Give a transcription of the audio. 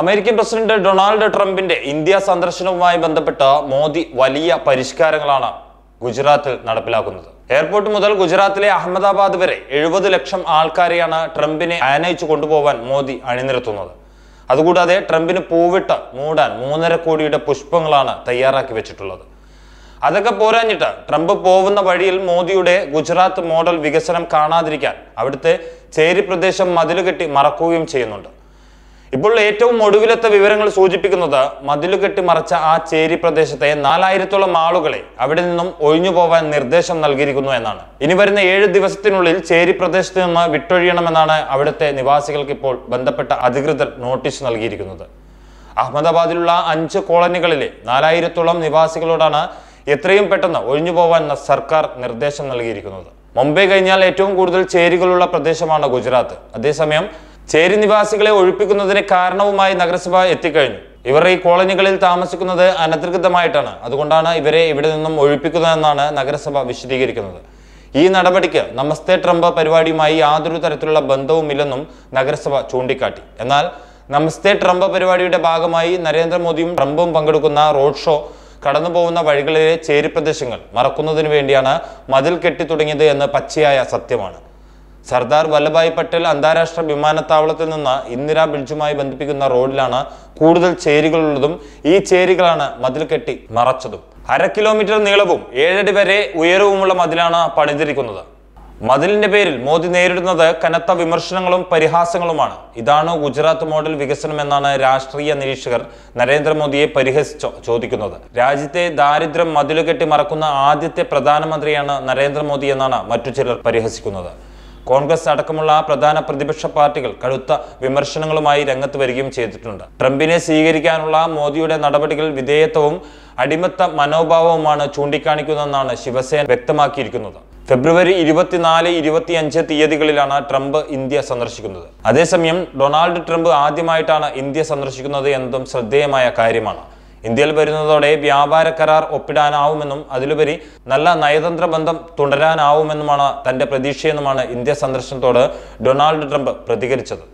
American president Donald ട്രംപിന്റെ India സന്ദർശനവുമായി ബന്ധപ്പെട്ട് മോദി വലിയ പരിഷ്കാരങ്ങളാണ് ഗുജറാത്തിൽ നടപ്പിലാക്കുന്നത് എയർപോർട്ട് മുതൽ ഗുജറാത്തിലെ അഹമ്മദാബാദ് വരെ എഴുപത് ലക്ഷം ആൾക്കാരെയാണ് ട്രംപിനെ ആനയിച്ചു കൊണ്ടുപോകാൻ മോദി അണിനിരത്തുന്നത് അതുകൂടാതെ ട്രംപിന് പൂവിട്ട് മൂടാൻ മൂന്നര കോടിയുടെ പുഷ്പങ്ങളാണ് തയ്യാറാക്കി വെച്ചിട്ടുള്ളത് അതൊക്കെ പോരാഞ്ഞിട്ട് ട്രംപ് പോകുന്ന വഴിയിൽ മോദിയുടെ ഗുജറാത്ത് മോഡൽ വികസനം കാണാതിരിക്കാൻ അവിടുത്തെ ചേരി പ്രദേശം മതിലുകെട്ടി മറക്കുകയും ചെയ്യുന്നുണ്ട് ഇപ്പോൾ ഏറ്റവും ഒടുവിലത്തെ വിവരങ്ങൾ സൂചിപ്പിക്കുന്നത് മതിലുകെട്ടി മറച്ച ആ ചേരി പ്രദേശത്തെ നാലായിരത്തോളം ആളുകളെ അവിടെ നിന്നും ഒഴിഞ്ഞു പോവാൻ നിർദ്ദേശം നൽകിയിരിക്കുന്നു എന്നാണ് ഇനി വരുന്ന ഏഴ് ദിവസത്തിനുള്ളിൽ ചേരി പ്രദേശത്ത് നിന്ന് വിട്ടൊഴിയണമെന്നാണ് അവിടുത്തെ നിവാസികൾക്ക് ഇപ്പോൾ ബന്ധപ്പെട്ട അധികൃതർ നോട്ടീസ് നൽകിയിരിക്കുന്നത് അഹമ്മദാബാദിലുള്ള അഞ്ച് കോളനികളിലെ നാലായിരത്തോളം നിവാസികളോടാണ് എത്രയും പെട്ടെന്ന് ഒഴിഞ്ഞു പോവാൻ സർക്കാർ നിർദ്ദേശം നൽകിയിരിക്കുന്നത് മുംബൈ കഴിഞ്ഞാൽ ഏറ്റവും കൂടുതൽ ചേരികളുള്ള പ്രദേശമാണ് ഗുജറാത്ത് അതേസമയം ചേരി നിവാസികളെ ഒഴിപ്പിക്കുന്നതിന് കാരണവുമായി നഗരസഭ എത്തിക്കഴിഞ്ഞു ഇവർ ഈ കോളനികളിൽ താമസിക്കുന്നത് അനധികൃതമായിട്ടാണ് അതുകൊണ്ടാണ് ഇവരെ ഇവിടെ നിന്നും ഒഴിപ്പിക്കുന്നതെന്നാണ് നഗരസഭ വിശദീകരിക്കുന്നത് ഈ നടപടിക്ക് നമസ്തേ ട്രംപ് പരിപാടിയുമായി യാതൊരു തരത്തിലുള്ള ബന്ധവുമില്ലെന്നും നഗരസഭ ചൂണ്ടിക്കാട്ടി എന്നാൽ നമസ്തേ ട്രംപ് പരിപാടിയുടെ ഭാഗമായി നരേന്ദ്രമോദിയും ട്രംപും പങ്കെടുക്കുന്ന റോഡ് ഷോ കടന്നു പോകുന്ന വഴികളിലെ ചേരി പ്രദേശങ്ങൾ മറക്കുന്നതിന് വേണ്ടിയാണ് മതിൽ കെട്ടി എന്ന് പച്ചയായ സത്യമാണ് സർദാർ വല്ലഭായ് പട്ടേൽ അന്താരാഷ്ട്ര വിമാനത്താവളത്തിൽ നിന്ന് ഇന്ദിരാ ബ്രിഡ്ജുമായി ബന്ധിപ്പിക്കുന്ന റോഡിലാണ് കൂടുതൽ ചേരികളുള്ളതും ഈ ചേരികളാണ് മതിൽ കെട്ടി മറച്ചതും അര കിലോമീറ്റർ നീളവും ഏഴടി വരെ ഉയരവുമുള്ള മതിലാണ് പണിതിരിക്കുന്നത് മതിലിന്റെ പേരിൽ മോദി നേരിടുന്നത് കനത്ത വിമർശനങ്ങളും പരിഹാസങ്ങളുമാണ് ഇതാണ് ഗുജറാത്ത് മോഡൽ വികസനം എന്നാണ് രാഷ്ട്രീയ നിരീക്ഷകർ നരേന്ദ്രമോദിയെ പരിഹസിച്ചോ ചോദിക്കുന്നത് രാജ്യത്തെ ദാരിദ്ര്യം മതിലുകെട്ടി മറക്കുന്ന ആദ്യത്തെ പ്രധാനമന്ത്രിയാണ് നരേന്ദ്രമോദി എന്നാണ് മറ്റു ചിലർ പരിഹസിക്കുന്നത് കോൺഗ്രസ് അടക്കമുള്ള പ്രധാന പ്രതിപക്ഷ പാർട്ടികൾ കടുത്ത വിമർശനങ്ങളുമായി രംഗത്ത് വരികയും ചെയ്തിട്ടുണ്ട് ട്രംപിനെ സ്വീകരിക്കാനുള്ള മോദിയുടെ നടപടികൾ വിധേയത്വവും അടിമത്ത മനോഭാവവുമാണ് ചൂണ്ടിക്കാണിക്കുന്നതെന്നാണ് ശിവസേന വ്യക്തമാക്കിയിരിക്കുന്നത് ഫെബ്രുവരി ഇരുപത്തിനാല് അഞ്ച് തീയതികളിലാണ് ട്രംപ് ഇന്ത്യ സന്ദർശിക്കുന്നത് അതേസമയം ഡൊണാൾഡ് ട്രംപ് ആദ്യമായിട്ടാണ് ഇന്ത്യ സന്ദർശിക്കുന്നത് എന്നതും ശ്രദ്ധേയമായ കാര്യമാണ് ഇന്ത്യയിൽ വരുന്നതോടെ വ്യാപാര കരാർ ഒപ്പിടാനാവുമെന്നും അതിലുപരി നല്ല നയതന്ത്ര ബന്ധം തുടരാനാവുമെന്നുമാണ് തന്റെ പ്രതീക്ഷയെന്നുമാണ് ഇന്ത്യ സന്ദർശനത്തോട് ഡൊണാൾഡ് ട്രംപ് പ്രതികരിച്ചത്